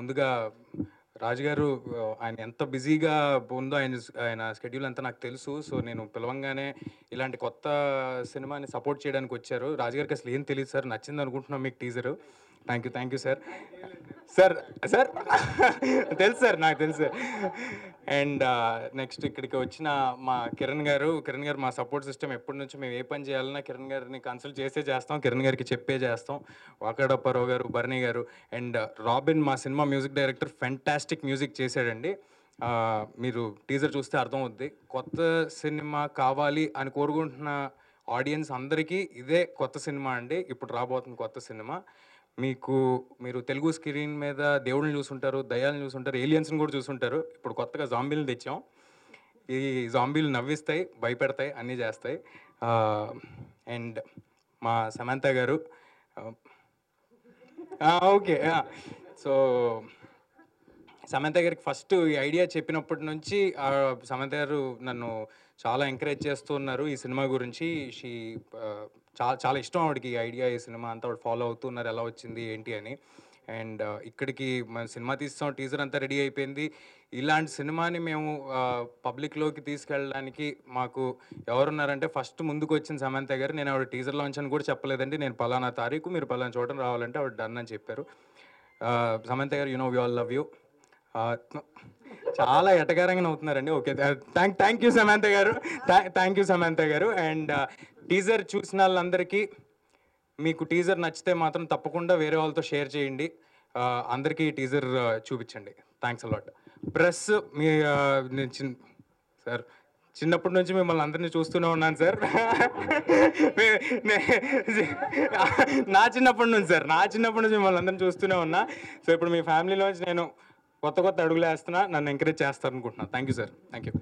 ముందుగా రాజుగారు ఆయన ఎంత బిజీగా ఉందో ఆయన ఆయన షెడ్యూల్ అంతా నాకు తెలుసు సో నేను పిలవంగానే ఇలాంటి కొత్త సినిమాని సపోర్ట్ చేయడానికి వచ్చారు రాజుగారికి అసలు ఏం తెలియదు సార్ నచ్చింది అనుకుంటున్నాం మీకు teaser thank you thank you sir sir sir తెలుసు సార్ నాకు తెలుసు సార్ అండ్ నెక్స్ట్ uh, ఇక్కడికి వచ్చిన మా కిరణ్ గారు కిరణ్ గారు మా సపోర్ట్ సిస్టమ్ ఎప్పటి నుంచి మేము ఏ పని చేయాలన్నా కిరణ్ గారిని కన్సల్ట్ చేసే చేస్తాం కిరణ్ గారికి చెప్పే చేస్తాం వాకాడప్పారావు గారు బర్నీ గారు అండ్ uh, రాబిన్ మా సినిమా మ్యూజిక్ డైరెక్టర్ ఫెంటాస్టిక్ మ్యూజిక్ చేశాడండి uh, మీరు టీజర్ చూస్తే అర్థం అవుద్ది కొత్త సినిమా కావాలి అని కోరుకుంటున్న ఆడియన్స్ అందరికీ ఇదే కొత్త సినిమా అండి ఇప్పుడు రాబోతున్న కొత్త సినిమా మీకు మీరు తెలుగు స్క్రీన్ మీద దేవుళ్ళని చూసుంటారు దయాలను చూసుంటారు ఏలియన్స్ని కూడా చూసుంటారు ఇప్పుడు కొత్తగా జాంబీలను తెచ్చాం ఈ జాంబీలు నవ్విస్తాయి భయపెడతాయి అన్నీ చేస్తాయి అండ్ మా సమంత గారు ఓకే సో సమంత గారికి ఫస్ట్ ఈ ఐడియా చెప్పినప్పటి నుంచి సమంత గారు నన్ను చాలా ఎంకరేజ్ చేస్తూ ఉన్నారు ఈ సినిమా గురించి షీ చాలా చాలా ఇష్టం ఆవిడకి ఐడియా ఈ సినిమా అంతా ఆవిడ ఫాలో అవుతున్నారు ఎలా వచ్చింది ఏంటి అని అండ్ ఇక్కడికి మన సినిమా తీస్తాం టీజర్ అంతా రెడీ అయిపోయింది ఇలాంటి సినిమాని మేము పబ్లిక్లోకి తీసుకెళ్ళడానికి మాకు ఎవరున్నారంటే ఫస్ట్ ముందుకు వచ్చిన సమంత గారు నేను ఆవిడ టీజర్ లాంచ్ అని కూడా చెప్పలేదండి నేను పలానా తారీఖు మీరు పలానా చోట రావాలంటే ఆవిడ డన్ అని చెప్పారు సమంత గారు you know we all love you చాలా ఎటకారంగా నవ్వుతున్నారండి okay thank thank you Samantha గారు థ్యాంక్ యూ సమాంత గారు అండ్ uh, టీజర్ చూసిన వాళ్ళందరికీ మీకు టీజర్ నచ్చితే మాత్రం తప్పకుండా వేరే వాళ్ళతో షేర్ చేయండి అందరికీ టీజర్ చూపించండి థ్యాంక్స్ అలాట్ ప్రెస్ మీ సార్ చిన్నప్పటి నుంచి మిమ్మల్ని అందరినీ చూస్తూనే ఉన్నాను సార్ నా చిన్నప్పటి నుంచి సార్ నా చిన్నప్పటి నుంచి మిమ్మల్ని అందరినీ చూస్తూనే ఉన్నా సో ఇప్పుడు మీ నుంచి నేను కొత్త కొత్త అడుగులు వేస్తున్నా నన్ను ఎంకరేజ్ చేస్తారనుకుంటున్నాను thank you sir thank you